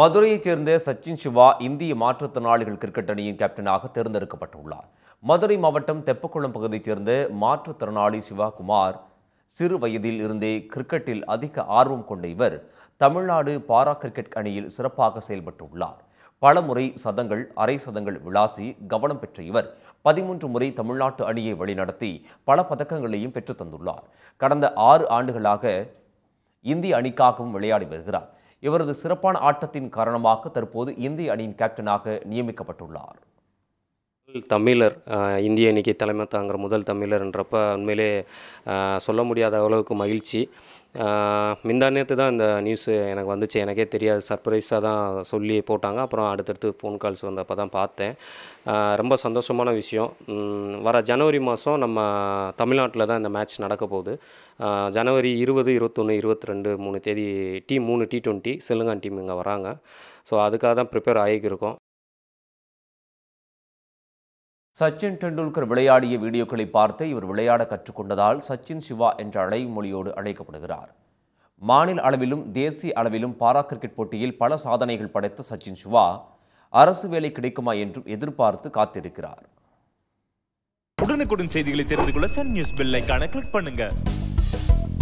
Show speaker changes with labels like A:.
A: மதுரையைச் சேர்ந்த சச்சின் சிவா இந்திய மாற்றுத்திறனாளிகள் கிரிக்கெட் அணியின் கேப்டனாக தேர்ந்தெடுக்கப்பட்டுள்ளார் மதுரை மாவட்டம் தெப்பக்குளம் பகுதியைச் சேர்ந்த மாற்றுத்திறனாளி சிவாகுமார் சிறு வயதில் இருந்தே கிரிக்கெட்டில் அதிக ஆர்வம் கொண்ட இவர் தமிழ்நாடு பாரா கிரிக்கெட் அணியில் சிறப்பாக செயல்பட்டுள்ளார் பல முறை சதங்கள் அரை சதங்கள் விளாசி கவனம் பெற்ற இவர் பதிமூன்று முறை தமிழ்நாட்டு அணியை வழிநடத்தி பல பதக்கங்களையும் பெற்றுத்தந்துள்ளார் கடந்த ஆறு ஆண்டுகளாக இந்திய அணிக்காகவும் விளையாடி வருகிறார் இவரது சிறப்பான ஆட்டத்தின் காரணமாக தற்போது இந்திய அணியின் கேப்டனாக நியமிக்கப்பட்டுள்ளார்
B: தமிழர் இந்திய இன்னைக்கு தலைமை தாங்குற முதல் தமிழர்ன்றப்ப உண்மையிலே சொல்ல முடியாத அளவுக்கு மகிழ்ச்சி மிந்தா நேற்று தான் இந்த நியூஸு எனக்கு வந்துச்சு எனக்கே தெரியாது சர்ப்ரைஸாக தான் சொல்லி போட்டாங்க அப்புறம் அடுத்தடுத்து ஃபோன் கால்ஸ் வந்தப்போ தான் பார்த்தேன் ரொம்ப சந்தோஷமான விஷயம் வர ஜனவரி மாதம் நம்ம தமிழ்நாட்டில் தான் இந்த மேட்ச் நடக்க போகுது ஜனவரி இருபது இருபத்தொன்று இருபத்தி ரெண்டு மூணு தேதி டீம் மூணு டி ட்வெண்ட்டி செலுங்கான் டீம் இங்கே வராங்க ஸோ அதுக்காக தான் ப்ரிப்பேர் ஆகிருக்கோம்
A: சச்சின் டெண்டுல்கர் விளையாடிய வீடியோக்களை பார்த்து இவர் விளையாட கற்றுக்கொண்டதால் சச்சின் சிவா என்ற அழைமொழியோடு அழைக்கப்படுகிறார் மாநில அளவிலும் தேசிய அளவிலும் பாரா கிரிக்கெட் போட்டியில் பல சாதனைகள் படைத்த சச்சின் சிவா அரசு வேலை கிடைக்குமா என்றும் எதிர்பார்த்து காத்திருக்கிறார் உடனுக்குடன் செய்திகளை தெரிந்து கொள்ள சன் நியூஸ் பெல் கிளிக் பண்ணுங்க